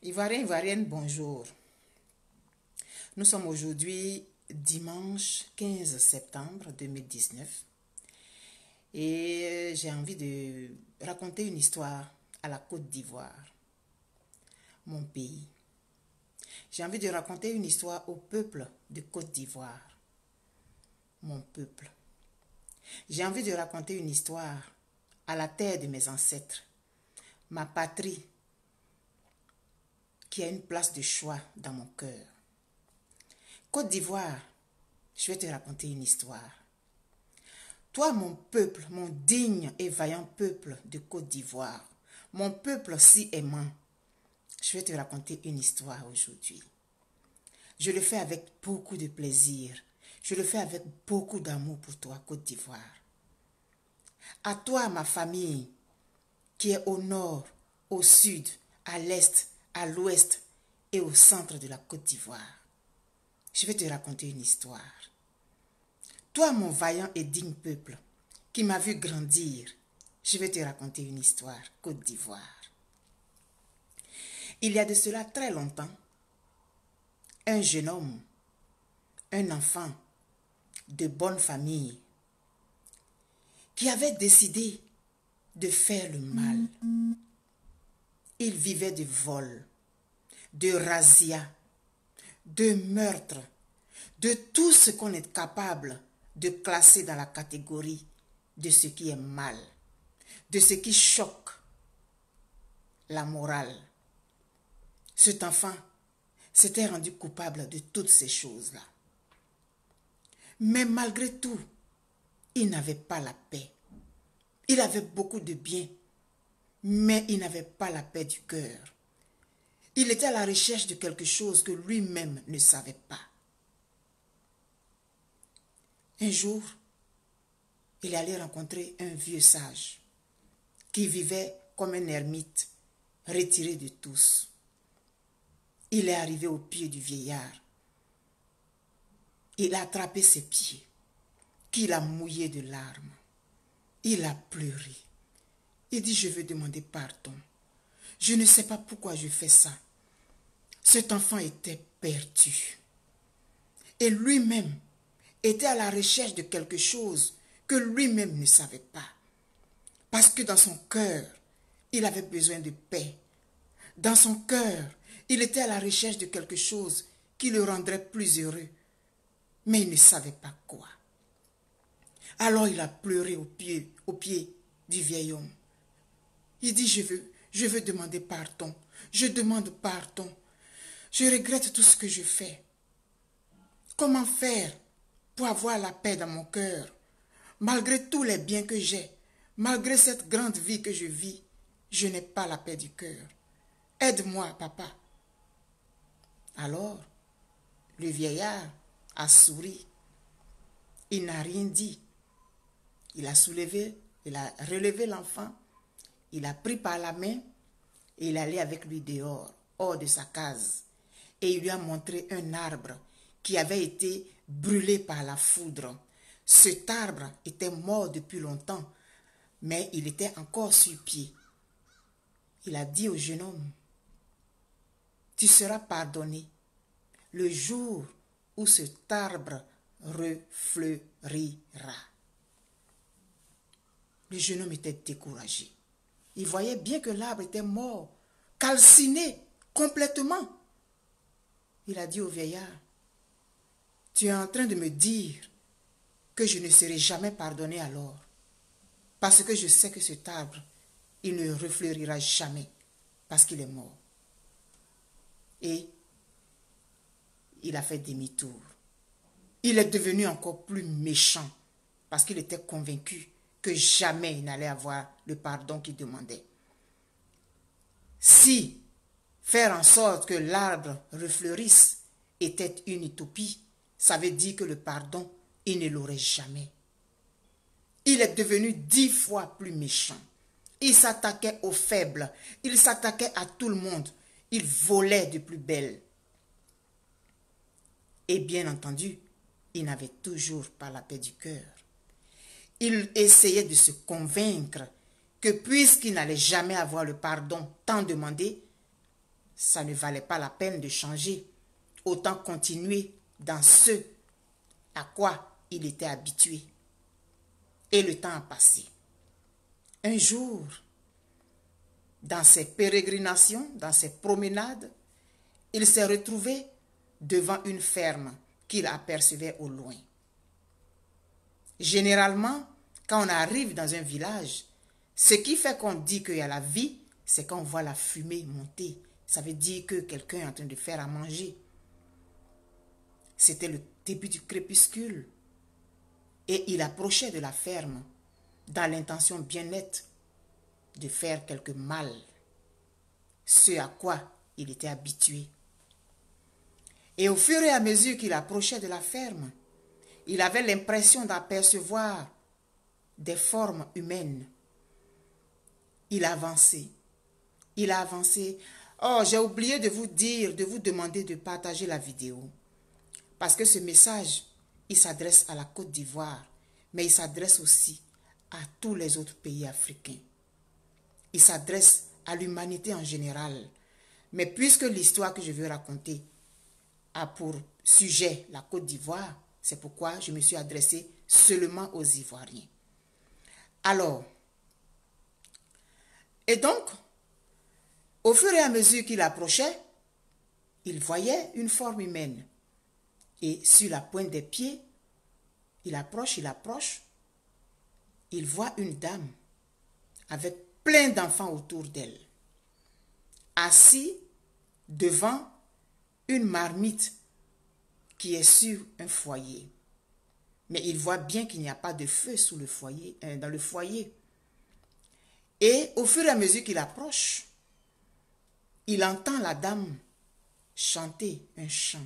Ivoirien, Ivoirienne, bonjour. Nous sommes aujourd'hui dimanche 15 septembre 2019 et j'ai envie de raconter une histoire à la Côte d'Ivoire, mon pays. J'ai envie de raconter une histoire au peuple de Côte d'Ivoire, mon peuple. J'ai envie de raconter une histoire à la terre de mes ancêtres, ma patrie, a une place de choix dans mon cœur. Côte d'Ivoire, je vais te raconter une histoire. Toi, mon peuple, mon digne et vaillant peuple de Côte d'Ivoire, mon peuple si aimant, je vais te raconter une histoire aujourd'hui. Je le fais avec beaucoup de plaisir. Je le fais avec beaucoup d'amour pour toi, Côte d'Ivoire. À toi, ma famille, qui est au nord, au sud, à l'est, à l'ouest et au centre de la Côte d'Ivoire. Je vais te raconter une histoire. Toi, mon vaillant et digne peuple, qui m'a vu grandir, je vais te raconter une histoire, Côte d'Ivoire. Il y a de cela très longtemps, un jeune homme, un enfant de bonne famille, qui avait décidé de faire le mal. Il vivait de vol, de razzia, de meurtre, de tout ce qu'on est capable de classer dans la catégorie de ce qui est mal, de ce qui choque la morale. Cet enfant s'était rendu coupable de toutes ces choses-là. Mais malgré tout, il n'avait pas la paix. Il avait beaucoup de biens, mais il n'avait pas la paix du cœur. Il était à la recherche de quelque chose que lui-même ne savait pas. Un jour, il allait rencontrer un vieux sage qui vivait comme un ermite, retiré de tous. Il est arrivé au pied du vieillard. Il a attrapé ses pieds, qu'il a mouillé de larmes. Il a pleuré. Il dit, je veux demander pardon. Je ne sais pas pourquoi je fais ça. Cet enfant était perdu. Et lui-même était à la recherche de quelque chose que lui-même ne savait pas. Parce que dans son cœur, il avait besoin de paix. Dans son cœur, il était à la recherche de quelque chose qui le rendrait plus heureux. Mais il ne savait pas quoi. Alors il a pleuré au pied, au pied du vieil homme. Il dit, je veux, je veux demander pardon. Je demande pardon. Je regrette tout ce que je fais. Comment faire pour avoir la paix dans mon cœur Malgré tous les biens que j'ai, malgré cette grande vie que je vis, je n'ai pas la paix du cœur. Aide-moi, papa. Alors, le vieillard a souri. Il n'a rien dit. Il a soulevé, il a relevé l'enfant il a pris par la main et il allait avec lui dehors, hors de sa case. Et il lui a montré un arbre qui avait été brûlé par la foudre. Cet arbre était mort depuis longtemps, mais il était encore sur pied. Il a dit au jeune homme, Tu seras pardonné le jour où cet arbre refleurira. Le jeune homme était découragé il voyait bien que l'arbre était mort, calciné complètement. Il a dit au vieillard, tu es en train de me dire que je ne serai jamais pardonné alors, parce que je sais que cet arbre, il ne refleurira jamais, parce qu'il est mort. Et il a fait demi-tour. Il est devenu encore plus méchant, parce qu'il était convaincu que jamais il n'allait avoir le pardon qu'il demandait. Si faire en sorte que l'arbre refleurisse était une utopie, ça veut dire que le pardon, il ne l'aurait jamais. Il est devenu dix fois plus méchant. Il s'attaquait aux faibles, il s'attaquait à tout le monde, il volait de plus belle. Et bien entendu, il n'avait toujours pas la paix du cœur il essayait de se convaincre que puisqu'il n'allait jamais avoir le pardon tant demandé, ça ne valait pas la peine de changer. Autant continuer dans ce à quoi il était habitué. Et le temps a passé. Un jour, dans ses pérégrinations, dans ses promenades, il s'est retrouvé devant une ferme qu'il apercevait au loin. Généralement, quand on arrive dans un village, ce qui fait qu'on dit qu'il y a la vie, c'est quand on voit la fumée monter. Ça veut dire que quelqu'un est en train de faire à manger. C'était le début du crépuscule. Et il approchait de la ferme dans l'intention bien nette de faire quelque mal, ce à quoi il était habitué. Et au fur et à mesure qu'il approchait de la ferme, il avait l'impression d'apercevoir des formes humaines. Il avancé. Il a avancé. Oh, j'ai oublié de vous dire, de vous demander de partager la vidéo. Parce que ce message, il s'adresse à la Côte d'Ivoire, mais il s'adresse aussi à tous les autres pays africains. Il s'adresse à l'humanité en général. Mais puisque l'histoire que je veux raconter a pour sujet la Côte d'Ivoire, c'est pourquoi je me suis adressé seulement aux Ivoiriens. Alors, et donc, au fur et à mesure qu'il approchait, il voyait une forme humaine. Et sur la pointe des pieds, il approche, il approche, il voit une dame avec plein d'enfants autour d'elle, assis devant une marmite qui est sur un foyer. Mais il voit bien qu'il n'y a pas de feu sous le foyer, euh, dans le foyer. Et au fur et à mesure qu'il approche, il entend la dame chanter un chant.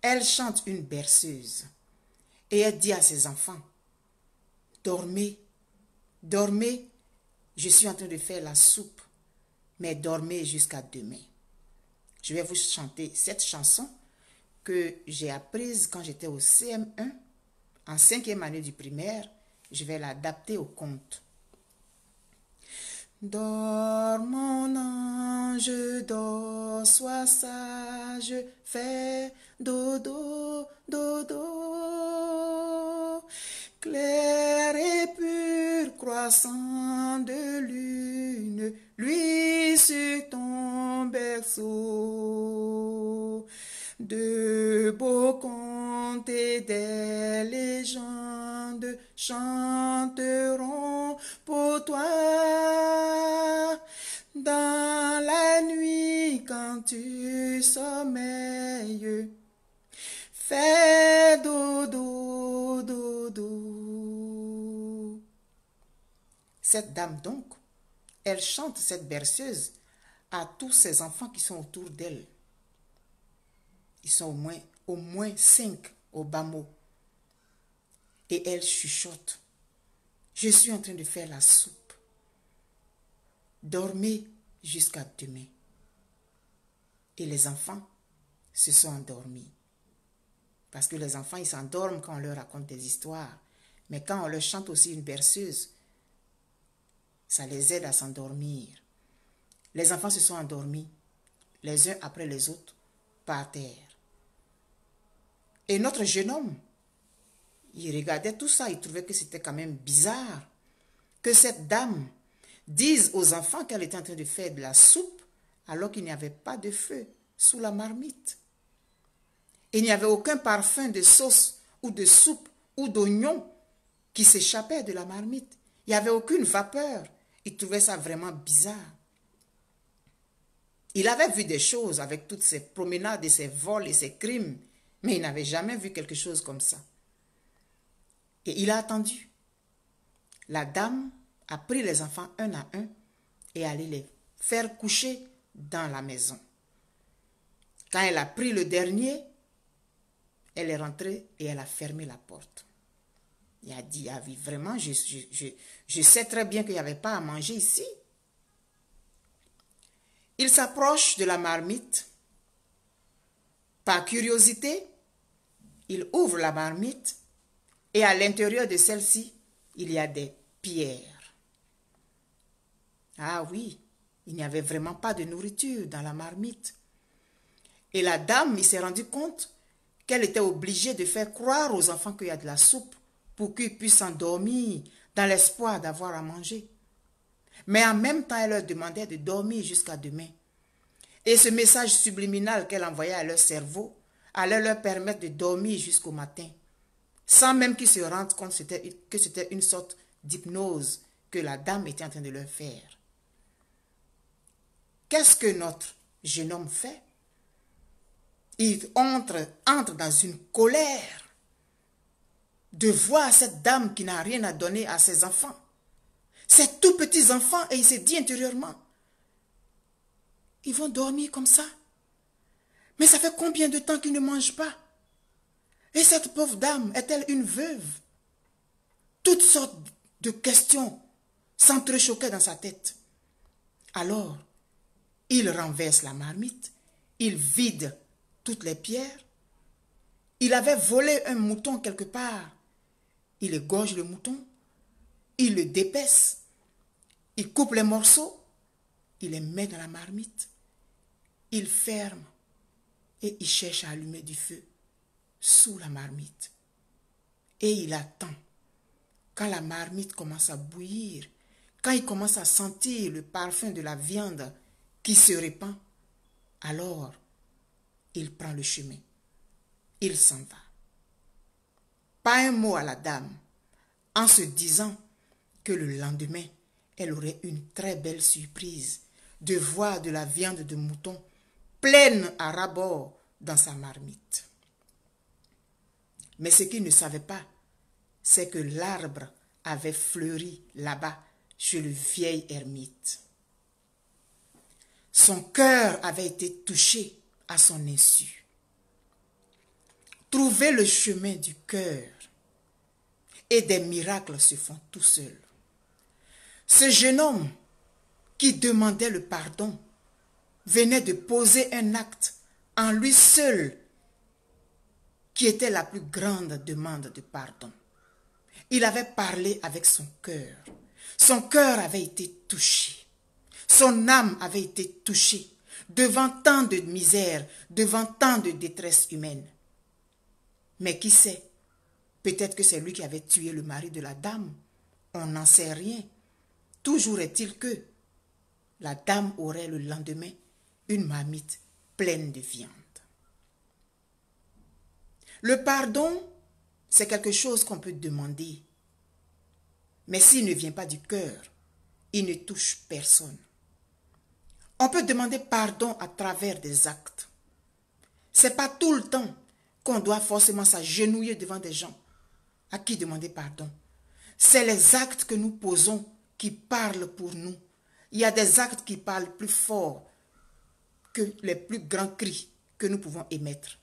Elle chante une berceuse et elle dit à ses enfants, dormez, dormez, je suis en train de faire la soupe, mais dormez jusqu'à demain. Je vais vous chanter cette chanson que j'ai apprise quand j'étais au CM1, en cinquième année du primaire, je vais l'adapter au conte. Dors mon ange, dors, sois sage, fais dodo, dodo. Clair et pur croissant de lune, lui sur ton berceau. De Cette dame donc, elle chante cette berceuse à tous ses enfants qui sont autour d'elle. Ils sont au moins, au moins cinq au bas mot. Et elle chuchote. Je suis en train de faire la soupe. Dormez jusqu'à demain. Et les enfants se sont endormis. Parce que les enfants, ils s'endorment quand on leur raconte des histoires. Mais quand on leur chante aussi une berceuse, ça les aide à s'endormir. Les enfants se sont endormis, les uns après les autres, par terre. Et notre jeune homme, il regardait tout ça, il trouvait que c'était quand même bizarre que cette dame dise aux enfants qu'elle était en train de faire de la soupe alors qu'il n'y avait pas de feu sous la marmite. Il n'y avait aucun parfum de sauce ou de soupe ou d'oignon qui s'échappait de la marmite. Il n'y avait aucune vapeur. Il trouvait ça vraiment bizarre. Il avait vu des choses avec toutes ces promenades et ses vols et ses crimes, mais il n'avait jamais vu quelque chose comme ça. Et il a attendu. La dame a pris les enfants un à un et allait les faire coucher dans la maison. Quand elle a pris le dernier, elle est rentrée et elle a fermé la porte. Il a dit, ah oui, vraiment, je, sais très bien qu'il n'y avait pas à manger ici. Il s'approche de la marmite. Par curiosité, il ouvre la marmite et à l'intérieur de celle-ci, il y a des pierres. Ah oui, il n'y avait vraiment pas de nourriture dans la marmite. Et la dame, il s'est rendu compte qu'elle était obligée de faire croire aux enfants qu'il y a de la soupe pour qu'ils puissent s'endormir dans l'espoir d'avoir à manger. Mais en même temps, elle leur demandait de dormir jusqu'à demain. Et ce message subliminal qu'elle envoyait à leur cerveau allait leur permettre de dormir jusqu'au matin, sans même qu'ils se rendent compte que c'était une sorte d'hypnose que la dame était en train de leur faire. Qu'est-ce que notre jeune homme fait Il entre, entre dans une colère de voir cette dame qui n'a rien à donner à ses enfants, ses tout petits enfants, et il s'est dit intérieurement, ils vont dormir comme ça. Mais ça fait combien de temps qu'ils ne mangent pas Et cette pauvre dame est-elle une veuve Toutes sortes de questions s'entrechoquaient dans sa tête. Alors, il renverse la marmite, il vide toutes les pierres. Il avait volé un mouton quelque part il égorge le mouton, il le dépaisse, il coupe les morceaux, il les met dans la marmite, il ferme et il cherche à allumer du feu sous la marmite. Et il attend. Quand la marmite commence à bouillir, quand il commence à sentir le parfum de la viande qui se répand, alors il prend le chemin. Il s'en va pas un mot à la dame, en se disant que le lendemain, elle aurait une très belle surprise de voir de la viande de mouton pleine à rabord dans sa marmite. Mais ce qu'il ne savait pas, c'est que l'arbre avait fleuri là-bas chez le vieil ermite. Son cœur avait été touché à son insu. Trouver le chemin du cœur et des miracles se font tout seuls. Ce jeune homme qui demandait le pardon venait de poser un acte en lui seul qui était la plus grande demande de pardon. Il avait parlé avec son cœur. Son cœur avait été touché. Son âme avait été touchée devant tant de misère, devant tant de détresse humaine. Mais qui sait Peut-être que c'est lui qui avait tué le mari de la dame. On n'en sait rien. Toujours est-il que la dame aurait le lendemain une marmite pleine de viande. Le pardon, c'est quelque chose qu'on peut demander. Mais s'il ne vient pas du cœur, il ne touche personne. On peut demander pardon à travers des actes. C'est pas tout le temps qu'on doit forcément s'agenouiller devant des gens à qui demander pardon. C'est les actes que nous posons qui parlent pour nous. Il y a des actes qui parlent plus fort que les plus grands cris que nous pouvons émettre.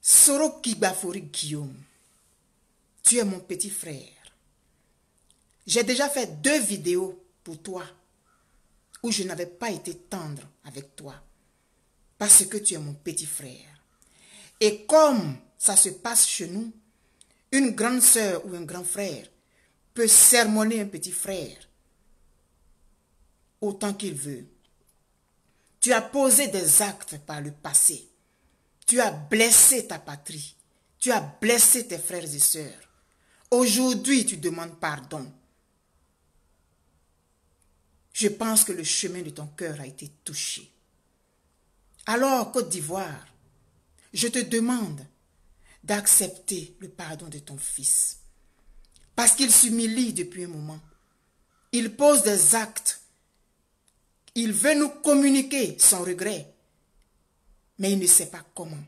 Soro Kibafori Guillaume, tu es mon petit frère. J'ai déjà fait deux vidéos pour toi où je n'avais pas été tendre avec toi parce que tu es mon petit frère. Et comme ça se passe chez nous, une grande sœur ou un grand frère peut sermonner un petit frère autant qu'il veut. Tu as posé des actes par le passé. Tu as blessé ta patrie. Tu as blessé tes frères et sœurs. Aujourd'hui, tu demandes pardon. Je pense que le chemin de ton cœur a été touché. Alors, Côte d'Ivoire, je te demande d'accepter le pardon de ton fils. Parce qu'il s'humilie depuis un moment. Il pose des actes. Il veut nous communiquer son regret. Mais il ne sait pas comment.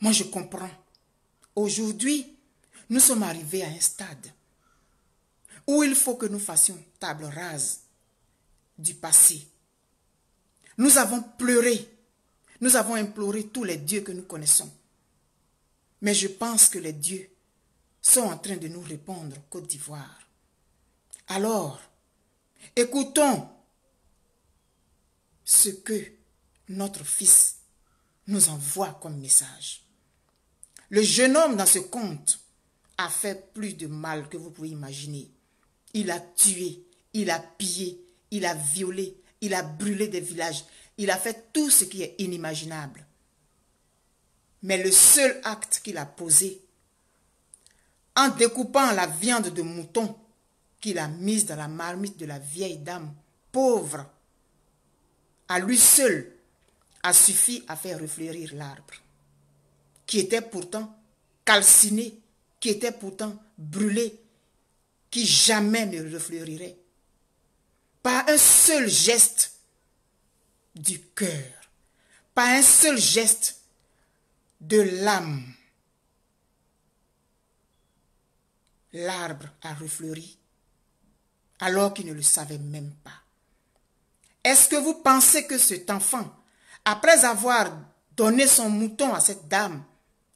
Moi, je comprends. Aujourd'hui, nous sommes arrivés à un stade où il faut que nous fassions table rase du passé. Nous avons pleuré nous avons imploré tous les dieux que nous connaissons. Mais je pense que les dieux sont en train de nous répondre, Côte d'Ivoire. Alors, écoutons ce que notre fils nous envoie comme message. Le jeune homme dans ce conte a fait plus de mal que vous pouvez imaginer. Il a tué, il a pillé, il a violé, il a brûlé des villages, il a fait tout ce qui est inimaginable. Mais le seul acte qu'il a posé, en découpant la viande de mouton qu'il a mise dans la marmite de la vieille dame pauvre, à lui seul, a suffi à faire refleurir l'arbre, qui était pourtant calciné, qui était pourtant brûlé, qui jamais ne refleurirait. Pas un seul geste, du cœur, pas un seul geste de l'âme. L'arbre a refleuri alors qu'il ne le savait même pas. Est-ce que vous pensez que cet enfant, après avoir donné son mouton à cette dame,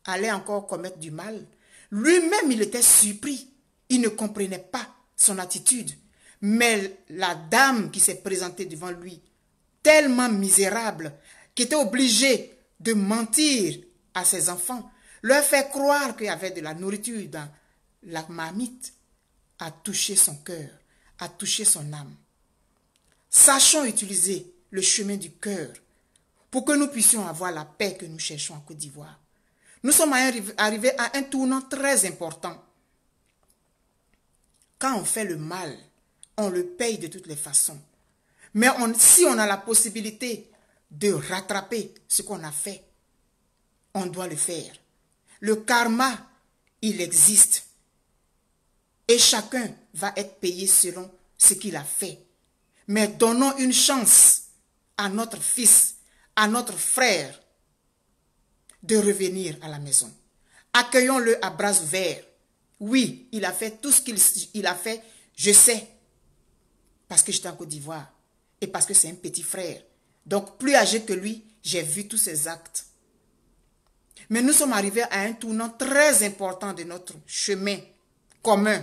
allait encore commettre du mal Lui-même, il était surpris. Il ne comprenait pas son attitude. Mais la dame qui s'est présentée devant lui tellement misérable qu'il était obligé de mentir à ses enfants, leur faire croire qu'il y avait de la nourriture dans la marmite, a touché son cœur, a touché son âme. Sachons utiliser le chemin du cœur pour que nous puissions avoir la paix que nous cherchons en Côte d'Ivoire. Nous sommes arrivés à un tournant très important. Quand on fait le mal, on le paye de toutes les façons. Mais si on a la possibilité de rattraper ce qu'on a fait, on doit le faire. Le karma, il existe. Et chacun va être payé selon ce qu'il a fait. Mais donnons une chance à notre fils, à notre frère, de revenir à la maison. Accueillons-le à bras ouverts. Oui, il a fait tout ce qu'il a fait, je sais, parce que j'étais en Côte d'Ivoire et parce que c'est un petit frère. Donc, plus âgé que lui, j'ai vu tous ses actes. Mais nous sommes arrivés à un tournant très important de notre chemin commun.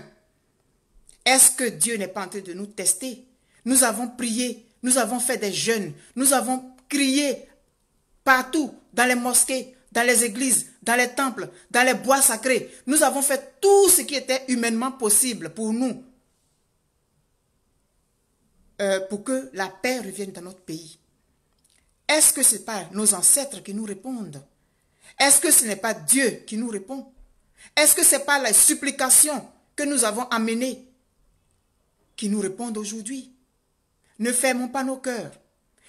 Est-ce que Dieu n'est pas en train de nous tester Nous avons prié, nous avons fait des jeûnes, nous avons crié partout, dans les mosquées, dans les églises, dans les temples, dans les bois sacrés. Nous avons fait tout ce qui était humainement possible pour nous euh, pour que la paix revienne dans notre pays Est-ce que ce n'est pas nos ancêtres qui nous répondent Est-ce que ce n'est pas Dieu qui nous répond Est-ce que ce n'est pas la supplication que nous avons amenée qui nous répond aujourd'hui Ne fermons pas nos cœurs,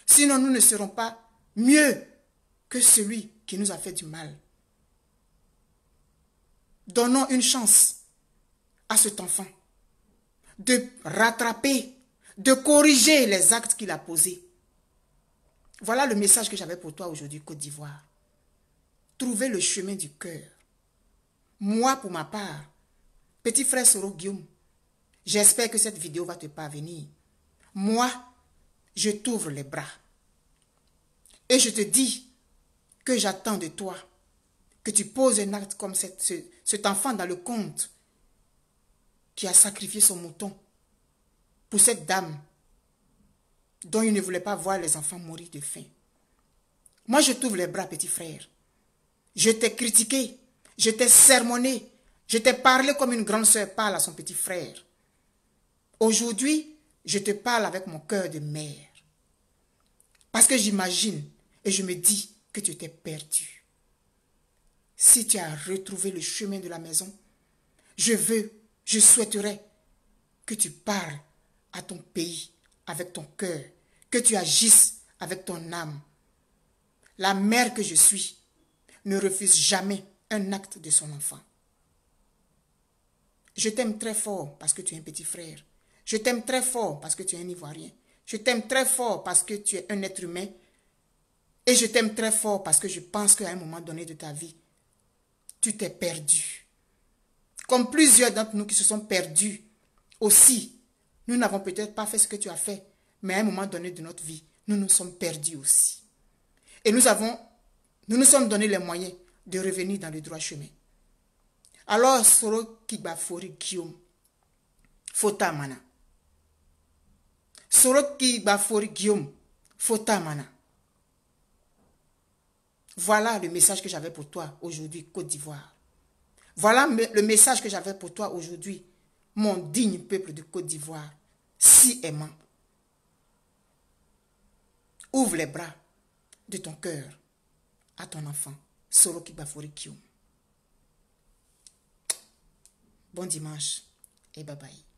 sinon nous ne serons pas mieux que celui qui nous a fait du mal. Donnons une chance à cet enfant de rattraper de corriger les actes qu'il a posés. Voilà le message que j'avais pour toi aujourd'hui, Côte d'Ivoire. Trouver le chemin du cœur. Moi, pour ma part, petit frère Soro Guillaume, j'espère que cette vidéo va te parvenir. Moi, je t'ouvre les bras. Et je te dis que j'attends de toi que tu poses un acte comme cet enfant dans le conte qui a sacrifié son mouton pour cette dame dont il ne voulait pas voir les enfants mourir de faim. Moi, je t'ouvre les bras, petit frère. Je t'ai critiqué, je t'ai sermonné, je t'ai parlé comme une grande soeur parle à son petit frère. Aujourd'hui, je te parle avec mon cœur de mère. Parce que j'imagine et je me dis que tu t'es perdu. Si tu as retrouvé le chemin de la maison, je veux, je souhaiterais que tu parles à ton pays avec ton cœur, que tu agisses avec ton âme. La mère que je suis ne refuse jamais un acte de son enfant. Je t'aime très fort parce que tu es un petit frère. Je t'aime très fort parce que tu es un Ivoirien. Je t'aime très fort parce que tu es un être humain. Et je t'aime très fort parce que je pense qu'à un moment donné de ta vie, tu t'es perdu. Comme plusieurs d'entre nous qui se sont perdus aussi nous n'avons peut-être pas fait ce que tu as fait, mais à un moment donné de notre vie, nous nous sommes perdus aussi. Et nous avons, nous nous sommes donné les moyens de revenir dans le droit chemin. Alors, Soro Kibafori Guillaume, Fotamana. Soro Guillaume, Voilà le message que j'avais pour toi aujourd'hui, Côte d'Ivoire. Voilà le message que j'avais pour toi aujourd'hui, mon digne peuple de Côte d'Ivoire, si aimant. Ouvre les bras de ton cœur à ton enfant, Solo qui Bon dimanche et bye bye.